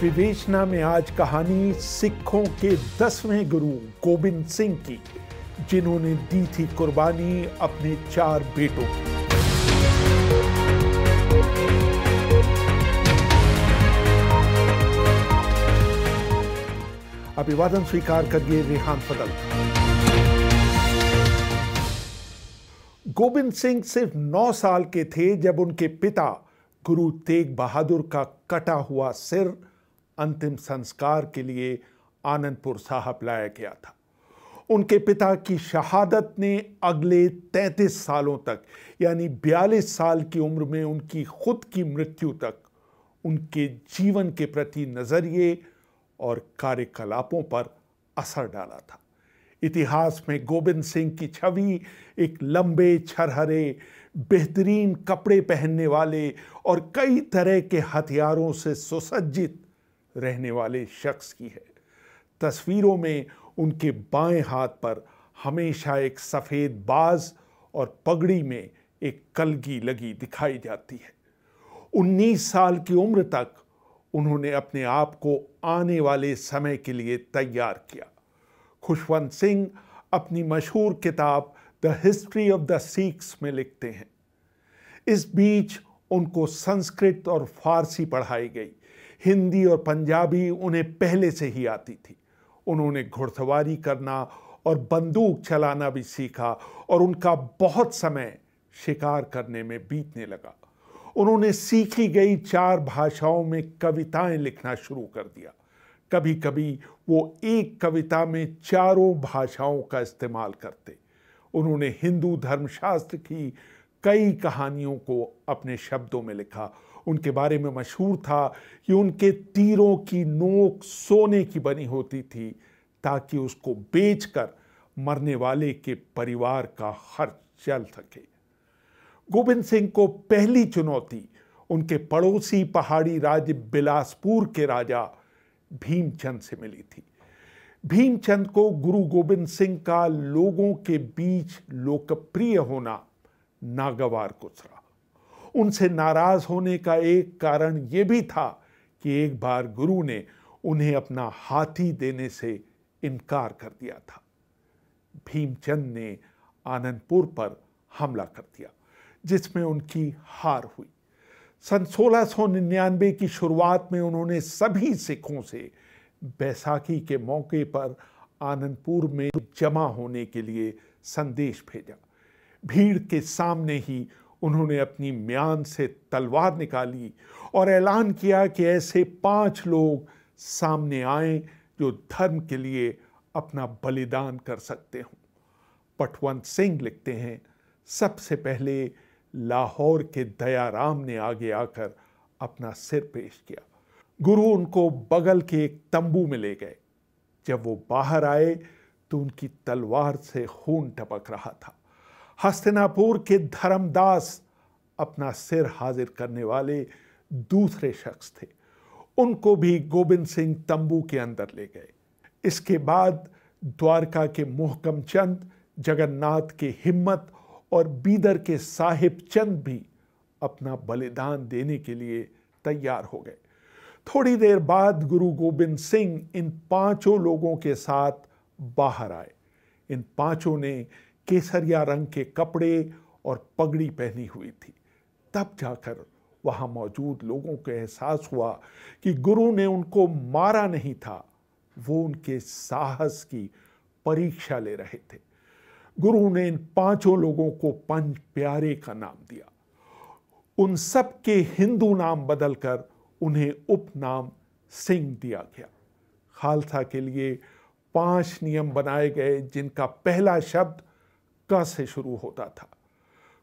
विवेचना में आज कहानी सिखों के दसवें गुरु गोविंद सिंह की जिन्होंने दी थी कुर्बानी अपने चार बेटों की अभिवादन स्वीकार करिए रेहान फदल गोविंद सिंह सिर्फ नौ साल के थे जब उनके पिता गुरु तेग बहादुर का कटा हुआ सिर अंतिम संस्कार के लिए आनंदपुर साहब लाया गया था उनके पिता की शहादत ने अगले 33 सालों तक यानी 42 साल की उम्र में उनकी खुद की मृत्यु तक उनके जीवन के प्रति नज़रिए और कार्यकलापों पर असर डाला था इतिहास में गोविंद सिंह की छवि एक लंबे छरहरे बेहतरीन कपड़े पहनने वाले और कई तरह के हथियारों से सुसज्जित रहने वाले शख्स की है तस्वीरों में उनके बाएं हाथ पर हमेशा एक सफ़ेद बाज और पगड़ी में एक कलगी लगी दिखाई जाती है 19 साल की उम्र तक उन्होंने अपने आप को आने वाले समय के लिए तैयार किया खुशवंत सिंह अपनी मशहूर किताब the history of the Sikhs में लिखते हैं इस बीच उनको संस्कृत और फारसी पढ़ाई गई हिंदी और पंजाबी उन्हें पहले से ही आती थी उन्होंने घुड़सवारी करना और बंदूक चलाना भी सीखा और उनका बहुत समय शिकार करने में बीतने लगा उन्होंने सीखी गई चार भाषाओं में कविताएं लिखना शुरू कर दिया कभी कभी वो एक कविता में चारों भाषाओं का इस्तेमाल करते उन्होंने हिंदू धर्मशास्त्र की कई कहानियों को अपने शब्दों में लिखा उनके बारे में मशहूर था कि उनके तीरों की नोक सोने की बनी होती थी ताकि उसको बेचकर मरने वाले के परिवार का खर्च चल सके गोविंद सिंह को पहली चुनौती उनके पड़ोसी पहाड़ी राज्य बिलासपुर के राजा भीमचंद से मिली थी भीमचंद को गुरु गोविंद सिंह का लोगों के बीच लोकप्रिय होना नागवार गुजरा उनसे नाराज होने का एक कारण ये भी था कि एक बार गुरु ने उन्हें अपना हाथी देने से इनकार कर दिया था भीमचंद ने आनंदपुर पर हमला कर दिया जिसमें उनकी हार हुई सन सोलह की शुरुआत में उन्होंने सभी सिखों से बैसाखी के मौके पर आनंदपुर में जमा होने के लिए संदेश भेजा भीड़ के सामने ही उन्होंने अपनी म्यान से तलवार निकाली और ऐलान किया कि ऐसे पांच लोग सामने आए जो धर्म के लिए अपना बलिदान कर सकते हों पटवंत सिंह लिखते हैं सबसे पहले लाहौर के दयाराम ने आगे आकर अपना सिर पेश किया गुरु उनको बगल के एक तंबू में ले गए जब वो बाहर आए तो उनकी तलवार से खून टपक रहा था हस्तिनापुर के धर्मदास अपना सिर हाजिर करने वाले दूसरे शख्स थे उनको भी गोविंद सिंह तंबू के अंदर ले गए इसके बाद द्वारका के मोहकम चंद जगन्नाथ के हिम्मत और बीदर के साहिब चंद भी अपना बलिदान देने के लिए तैयार हो गए थोड़ी देर बाद गुरु गोविंद सिंह इन पांचों लोगों के साथ बाहर आए इन पांचों ने केसरिया रंग के कपड़े और पगड़ी पहनी हुई थी तब जाकर वहाँ मौजूद लोगों को एहसास हुआ कि गुरु ने उनको मारा नहीं था वो उनके साहस की परीक्षा ले रहे थे गुरु ने इन पांचों लोगों को पंच प्यारे का नाम दिया उन सब के हिंदू नाम बदलकर उन्हें उपनाम सिंह दिया गया खालसा के लिए पांच नियम बनाए गए जिनका पहला शब्द का से शुरू होता था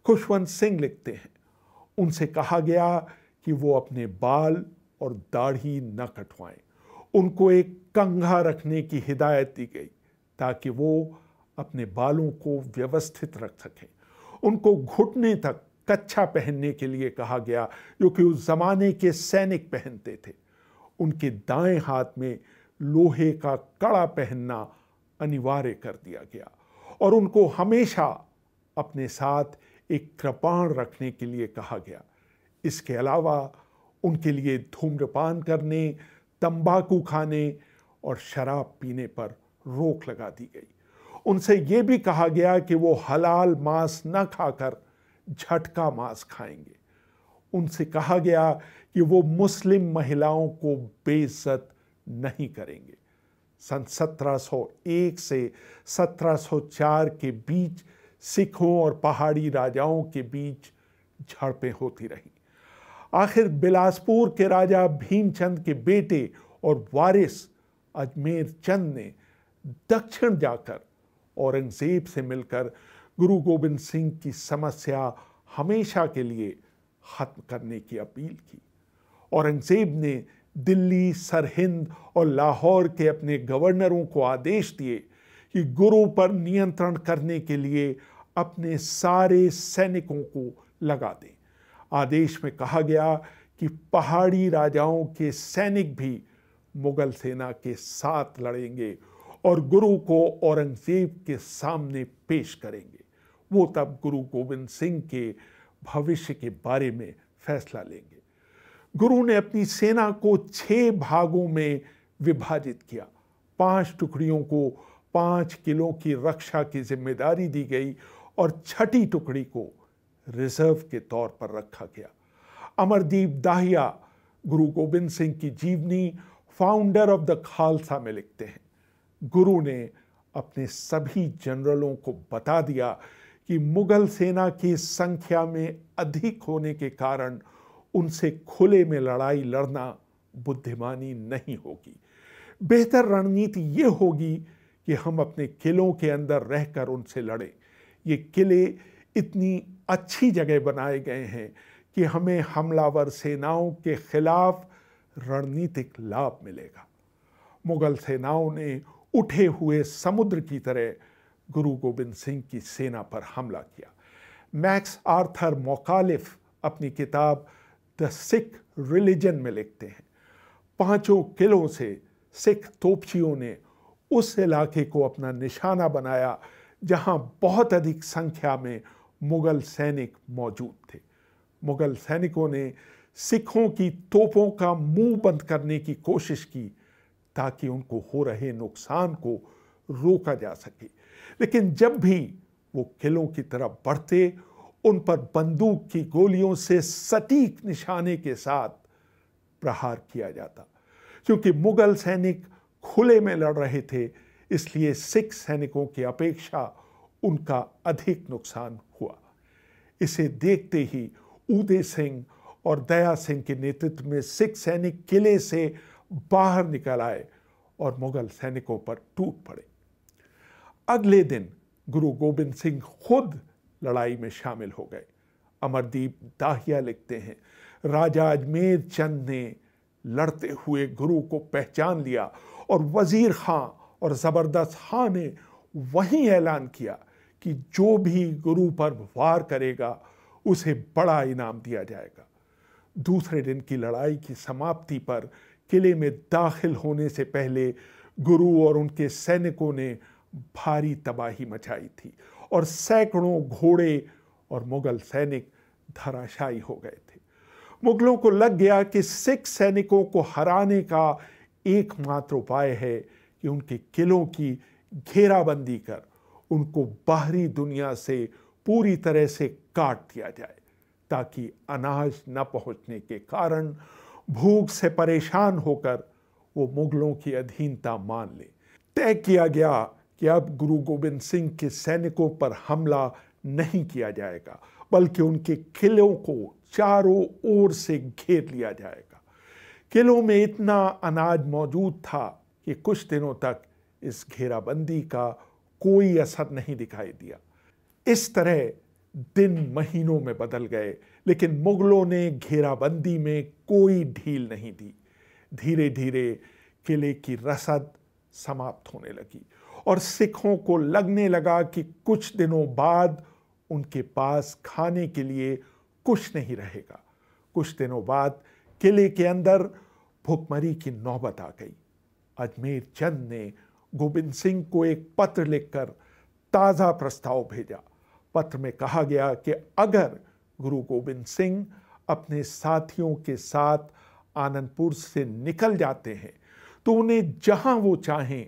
खुशवंत सिंह लिखते हैं उनसे कहा गया कि वो अपने बाल और दाढ़ी न कटवाएं उनको एक कंघा रखने की हिदायत दी गई ताकि वो अपने बालों को व्यवस्थित रख सकें उनको घुटने तक कच्छा पहनने के लिए कहा गया जो कि उस जमाने के सैनिक पहनते थे उनके दाएं हाथ में लोहे का कड़ा पहनना अनिवार्य कर दिया गया और उनको हमेशा अपने साथ एक कृपाण रखने के लिए कहा गया इसके अलावा उनके लिए धूम्रपान करने तंबाकू खाने और शराब पीने पर रोक लगा दी गई उनसे ये भी कहा गया कि वो हलाल मांस न खाकर झटका मांस खाएंगे उनसे कहा गया कि वो मुस्लिम महिलाओं को बेइज्जत नहीं करेंगे सन 1701 से 1704 के बीच सिखों और पहाड़ी राजाओं के बीच झड़पें होती रहीं आखिर बिलासपुर के राजा भीमचंद के बेटे और वारिस अजमेर चंद ने दक्षिण जाकर औरंगजेब से मिलकर गुरु गोविंद सिंह की समस्या हमेशा के लिए ख़त्म करने की अपील की औरंगजेब ने दिल्ली सरहिंद और लाहौर के अपने गवर्नरों को आदेश दिए कि गुरु पर नियंत्रण करने के लिए अपने सारे सैनिकों को लगा दें आदेश में कहा गया कि पहाड़ी राजाओं के सैनिक भी मुगल सेना के साथ लड़ेंगे और गुरु को औरंगजेब के सामने पेश करेंगे वो तब गुरु गोविंद सिंह के भविष्य के बारे में फैसला लेंगे गुरु ने अपनी सेना को छह भागों में विभाजित किया पांच टुकड़ियों को पांच किलों की रक्षा की जिम्मेदारी दी गई और छठी टुकड़ी को रिजर्व के तौर पर रखा गया अमरदीप दाहिया गुरु गोबिंद सिंह की जीवनी फाउंडर ऑफ द खालसा में लिखते हैं गुरु ने अपने सभी जनरलों को बता दिया कि मुगल सेना की संख्या में अधिक होने के कारण उनसे खुले में लड़ाई लड़ना बुद्धिमानी नहीं होगी बेहतर रणनीति ये होगी कि हम अपने किलों के अंदर रहकर उनसे लड़ें ये किले इतनी अच्छी जगह बनाए गए हैं कि हमें हमलावर सेनाओं के खिलाफ रणनीतिक लाभ मिलेगा मुग़ल सेनाओं ने उठे हुए समुद्र की तरह गुरु गोबिंद सिंह की सेना पर हमला किया मैक्स आर्थर मोकालिफ अपनी किताब द सिख रिलीजन में लिखते हैं पांचों किलों से सिख तोपचियों ने उस इलाके को अपना निशाना बनाया जहां बहुत अधिक संख्या में मुग़ल सैनिक मौजूद थे मुग़ल सैनिकों ने सिखों की तोपों का मुंह बंद करने की कोशिश की ताकि उनको हो रहे नुकसान को रोका जा सके लेकिन जब भी वो किलों की तरफ बढ़ते उन पर बंदूक की गोलियों से सटीक निशाने के साथ प्रहार किया जाता क्योंकि मुगल सैनिक खुले में लड़ रहे थे इसलिए सिख सैनिकों की अपेक्षा उनका अधिक नुकसान हुआ इसे देखते ही उदय सिंह और दया सिंह के नेतृत्व में सिख सैनिक किले से बाहर निकल आए और मुगल सैनिकों पर टूट पड़े अगले दिन गुरु गोबिंद सिंह खुद लड़ाई में शामिल हो गए अमरदीप दाहिया लिखते हैं राजा अजमेर चंद ने लड़ते हुए गुरु को पहचान लिया और वज़ीर खां और ज़बरदस्त खां ने वहीं ऐलान किया कि जो भी गुरु पर वार करेगा उसे बड़ा इनाम दिया जाएगा दूसरे दिन की लड़ाई की समाप्ति पर किले में दाखिल होने से पहले गुरु और उनके सैनिकों ने भारी तबाही मचाई थी और सैकड़ों घोड़े और मुगल सैनिक धराशायी हो गए थे मुगलों को लग गया कि सिख सैनिकों को हराने का एकमात्र उपाय है कि उनके किलों की घेराबंदी कर उनको बाहरी दुनिया से पूरी तरह से काट दिया जाए ताकि अनाज न पहुंचने के कारण भूख से परेशान होकर वो मुगलों की अधीनता मान ले तय किया गया कि अब गुरु गोबिंद सिंह के सैनिकों पर हमला नहीं किया जाएगा बल्कि उनके किलों को चारों ओर से घेर लिया जाएगा किलों में इतना अनाज मौजूद था कि कुछ दिनों तक इस घेराबंदी का कोई असर नहीं दिखाई दिया इस तरह दिन महीनों में बदल गए लेकिन मुगलों ने घेराबंदी में कोई ढील नहीं दी धीरे धीरे किले की रसद समाप्त होने लगी और सिखों को लगने लगा कि कुछ दिनों बाद उनके पास खाने के लिए कुछ नहीं रहेगा कुछ दिनों बाद किले के अंदर भुखमरी की नौबत आ गई अजमेर चंद ने गोविंद सिंह को एक पत्र लिखकर ताज़ा प्रस्ताव भेजा पत्र में कहा गया कि अगर गुरु गोविंद सिंह अपने साथियों के साथ आनंदपुर से निकल जाते हैं तो उन्हें जहां वो चाहें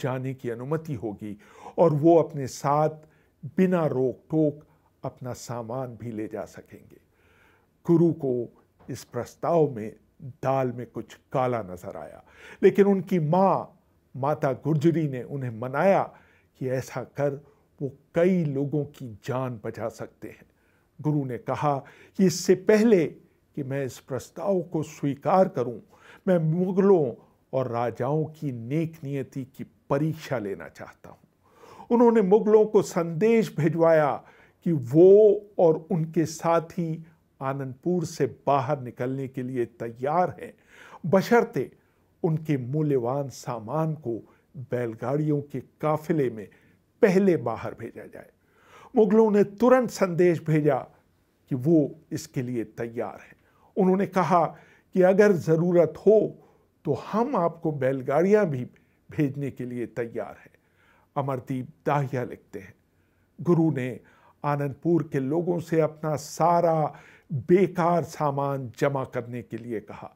जाने की अनुमति होगी और वो अपने साथ बिना रोक टोक अपना सामान भी ले जा सकेंगे गुरु को इस प्रस्ताव में दाल में कुछ काला नजर आया लेकिन उनकी माँ माता गुर्जरी ने उन्हें मनाया कि ऐसा कर वो कई लोगों की जान बचा सकते हैं गुरु ने कहा कि इससे पहले कि मैं इस प्रस्ताव को स्वीकार करूं मैं मुगलों और राजाओं की नेक नियति की परीक्षा लेना चाहता हूँ उन्होंने मुगलों को संदेश भिजवाया कि वो और उनके साथी आनंदपुर से बाहर निकलने के लिए तैयार हैं बशर्ते उनके मूल्यवान सामान को बैलगाड़ियों के काफिले में पहले बाहर भेजा जाए मुगलों ने तुरंत संदेश भेजा कि वो इसके लिए तैयार हैं उन्होंने कहा कि अगर ज़रूरत हो तो हम आपको बैलगाड़ियाँ भी भेजने के लिए तैयार है अमरदीप दाहिया लिखते हैं गुरु ने आनंदपुर के लोगों से अपना सारा बेकार सामान जमा करने के लिए कहा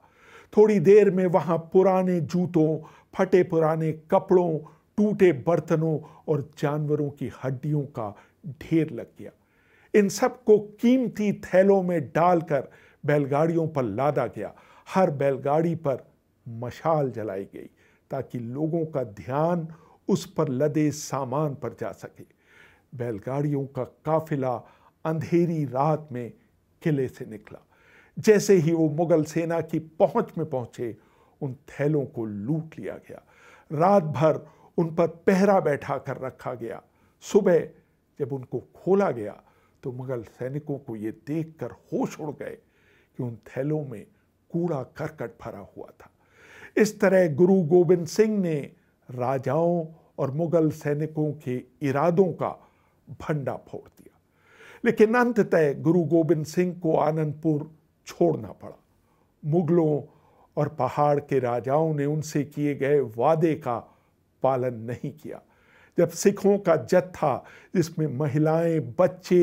थोड़ी देर में वहां पुराने जूतों फटे पुराने कपड़ों टूटे बर्तनों और जानवरों की हड्डियों का ढेर लग गया इन सब को कीमती थैलों में डालकर बैलगाड़ियों पर लादा गया हर बैलगाड़ी पर मशाल जलाई गई ताकि लोगों का ध्यान उस पर लदे सामान पर जा सके बैलगाड़ियों का काफिला अंधेरी रात में किले से निकला जैसे ही वो मुगल सेना की पहुंच में पहुंचे उन थैलों को लूट लिया गया रात भर उन पर पहरा बैठा कर रखा गया सुबह जब उनको खोला गया तो मुगल सैनिकों को ये देखकर होश उड़ गए कि उन थैलों में कूड़ा करकट भरा हुआ था इस तरह गुरु गोविंद सिंह ने राजाओं और मुगल सैनिकों के इरादों का भंडा फोड़ दिया लेकिन अंततः गुरु गोविंद सिंह को आनंदपुर छोड़ना पड़ा मुगलों और पहाड़ के राजाओं ने उनसे किए गए वादे का पालन नहीं किया जब सिखों का जत्था जिसमें महिलाएं बच्चे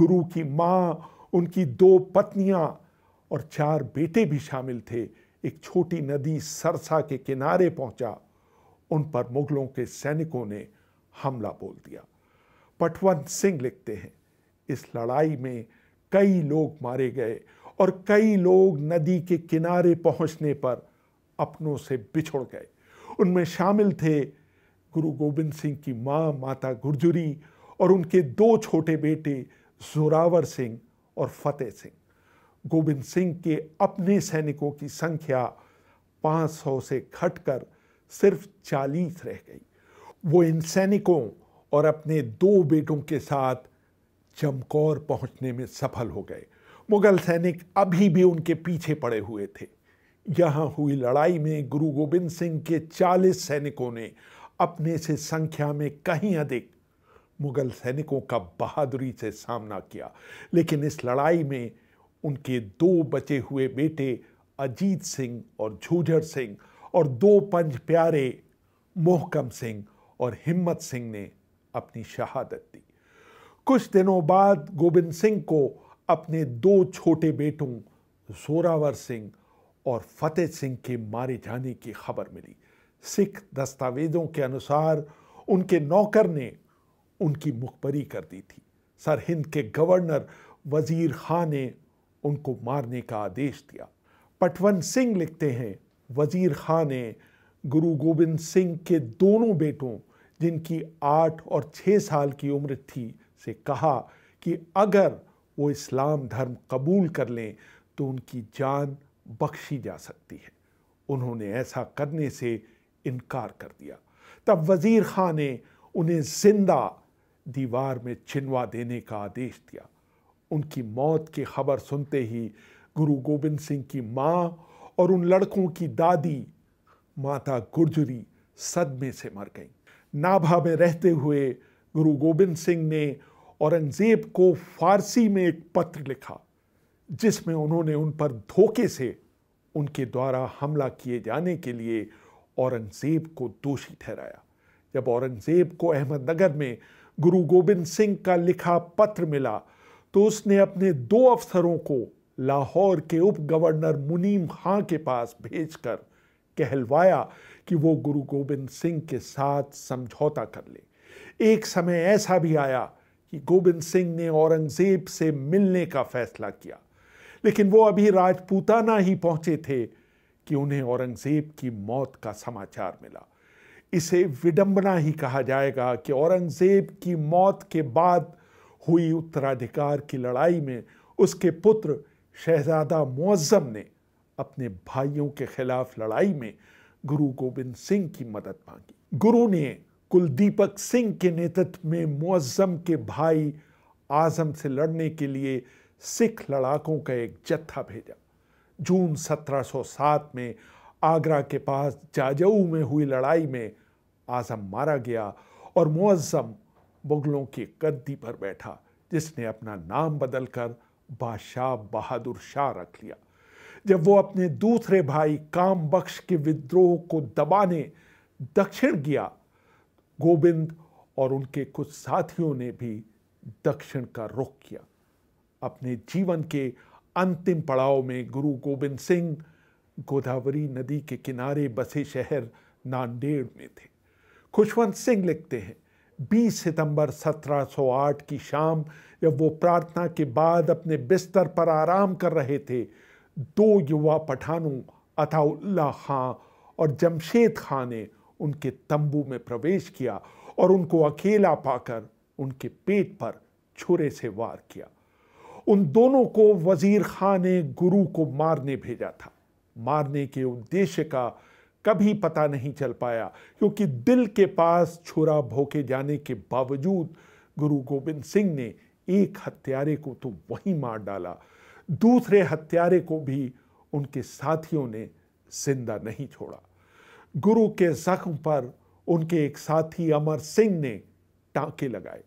गुरु की माँ उनकी दो पत्नियाँ और चार बेटे भी शामिल थे एक छोटी नदी सरसा के किनारे पहुंचा उन पर मुगलों के सैनिकों ने हमला बोल दिया पटवंत सिंह लिखते हैं इस लड़ाई में कई लोग मारे गए और कई लोग नदी के किनारे पहुंचने पर अपनों से बिछुड़ गए उनमें शामिल थे गुरु गोविंद सिंह की माँ माता गुर्जरी और उनके दो छोटे बेटे जोरावर सिंह और फतेह सिंह गोविंद सिंह के अपने सैनिकों की संख्या 500 से घटकर सिर्फ 40 रह गई वो इन सैनिकों और अपने दो बेटों के साथ चमकौर पहुंचने में सफल हो गए मुगल सैनिक अभी भी उनके पीछे पड़े हुए थे यहाँ हुई लड़ाई में गुरु गोविंद सिंह के 40 सैनिकों ने अपने से संख्या में कहीं अधिक मुगल सैनिकों का बहादुरी से सामना किया लेकिन इस लड़ाई में उनके दो बचे हुए बेटे अजीत सिंह और झूझर सिंह और दो पंज प्यारे मोहकम सिंह और हिम्मत सिंह ने अपनी शहादत दी कुछ दिनों बाद गोविंद सिंह को अपने दो छोटे बेटों जोरावर सिंह और फतेह सिंह के मारे जाने की खबर मिली सिख दस्तावेजों के अनुसार उनके नौकर ने उनकी मुखबरी कर दी थी सरहिंद के गवर्नर वजीर खां ने उनको मारने का आदेश दिया पटवन सिंह लिखते हैं वज़ीर खां ने गुरु गोविंद सिंह के दोनों बेटों जिनकी आठ और छः साल की उम्र थी से कहा कि अगर वो इस्लाम धर्म कबूल कर लें तो उनकी जान बख्शी जा सकती है उन्होंने ऐसा करने से इनकार कर दिया तब वज़ीर खां ने उन्हें जिंदा दीवार में छिनवा देने का आदेश दिया उनकी मौत की खबर सुनते ही गुरु गोबिंद सिंह की माँ और उन लड़कों की दादी माता गुर्जरी सदमे से मर गई नाभा में रहते हुए गुरु गोबिंद सिंह ने औरंगज़ेब को फारसी में एक पत्र लिखा जिसमें उन्होंने उन पर धोखे से उनके द्वारा हमला किए जाने के लिए औरंगज़ेब को दोषी ठहराया जब औरंगज़ेब को अहमदनगर में गुरु गोबिंद सिंह का लिखा पत्र मिला तो उसने अपने दो अफसरों को लाहौर के उप गवर्नर मुनीम खां के पास भेजकर कहलवाया कि वो गुरु गोबिंद सिंह के साथ समझौता कर ले एक समय ऐसा भी आया कि गोबिंद सिंह ने औरंगजेब से मिलने का फैसला किया लेकिन वो अभी राजपूताना ही पहुंचे थे कि उन्हें औरंगजेब की मौत का समाचार मिला इसे विडंबना ही कहा जाएगा कि औरंगजेब की मौत के बाद हुई उत्तराधिकार की लड़ाई में उसके पुत्र शहजादा मुअज़म ने अपने भाइयों के खिलाफ लड़ाई में गुरु गोबिंद सिंह की मदद मांगी गुरु ने कुलदीपक सिंह के नेतृत्व में मुअज़म के भाई आजम से लड़ने के लिए सिख लड़ाकों का एक जत्था भेजा जून 1707 में आगरा के पास जाजऊ में हुई लड़ाई में आजम मारा गया और मुअज़म मुगलों के गद्दी पर बैठा जिसने अपना नाम बदलकर बादशाह बहादुर शाह रख लिया जब वो अपने दूसरे भाई काम बख्श के विद्रोह को दबाने दक्षिण गया गोविंद और उनके कुछ साथियों ने भी दक्षिण का रुख किया अपने जीवन के अंतिम पड़ाव में गुरु गोविंद सिंह गोदावरी नदी के किनारे बसे शहर नांदेड़ में थे खुशवंत सिंह लिखते हैं 20 सितंबर 1708 की शाम जब वो प्रार्थना के बाद अपने बिस्तर पर आराम कर रहे थे दो युवा पठानों अताउल्ला खां और जमशेद खां ने उनके तंबू में प्रवेश किया और उनको अकेला पाकर उनके पेट पर छुरे से वार किया उन दोनों को वजीर खां ने गुरु को मारने भेजा था मारने के उद्देश्य का कभी पता नहीं चल पाया क्योंकि दिल के पास छुरा भोके जाने के बावजूद गुरु गोबिंद सिंह ने एक हत्यारे को तो वहीं मार डाला दूसरे हत्यारे को भी उनके साथियों ने जिंदा नहीं छोड़ा गुरु के जख्म पर उनके एक साथी अमर सिंह ने टांके लगाए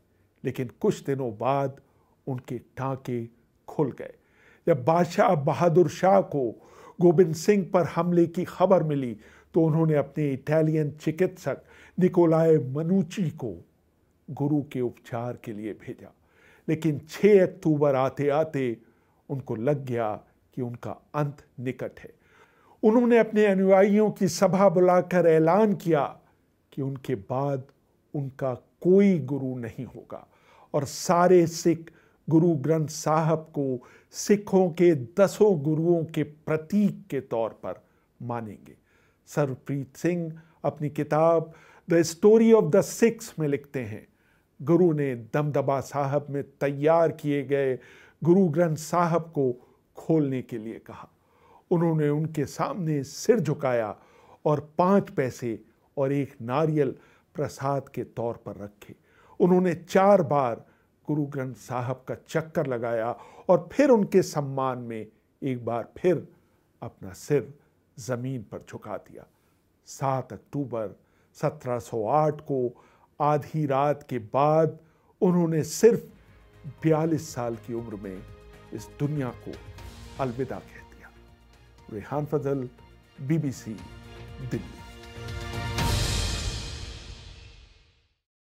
लेकिन कुछ दिनों बाद उनके टांके खुल गए जब बादशाह बहादुर शाह को गोविंद सिंह पर हमले की खबर मिली तो उन्होंने अपने इटालियन चिकित्सक निकोलाय मनुची को गुरु के उपचार के लिए भेजा लेकिन 6 अक्टूबर आते आते उनको लग गया कि उनका अंत निकट है उन्होंने अपने अनुयायियों की सभा बुलाकर ऐलान किया कि उनके बाद उनका कोई गुरु नहीं होगा और सारे सिख गुरु ग्रंथ साहब को सिखों के दसों गुरुओं के प्रतीक के तौर पर मानेंगे सरप्रीत सिंह अपनी किताब the story of the Sikhs में लिखते हैं गुरु ने दमदबा साहब में तैयार किए गए गुरु ग्रंथ साहब को खोलने के लिए कहा उन्होंने उनके सामने सिर झुकाया और पांच पैसे और एक नारियल प्रसाद के तौर पर रखे उन्होंने चार बार गुरु ग्रंथ साहब का चक्कर लगाया और फिर उनके सम्मान में एक बार फिर अपना सिर ज़मीन पर झुका दिया सात अक्टूबर 1708 को आधी रात के बाद उन्होंने सिर्फ बयालीस साल की उम्र में इस दुनिया को अलविदा कह दिया रेहान फजल बीबीसी दिल्ली